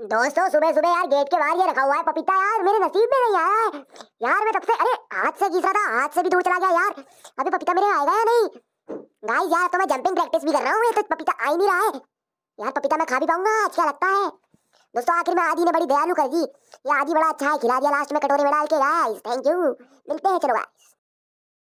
दोस्तों सुबह सुबह यार गेट के बाहर ये रखा हुआ है पपीता यार मेरे नसीब में नहीं आया है यार मैं तब से अरे हाथ से घिस रहा था हाथ से भी दूर चला गया यार अभी पपीता मेरे आएगा या नहीं गाइस यार तो मैं जंपिंग प्रैक्टिस भी कर रहा हूँ तो पपीता आ ही नहीं रहा है यार पपीता मैं खा भी पाऊंगा अच्छा लगता है दोस्तों आखिर में आदि ने बड़ी दयालु कर दी ये आदि बड़ा अच्छा है खिला दिया लास्ट में कटोरे में डाल के गाइस थैंक यू मिलते हैं चलो बाय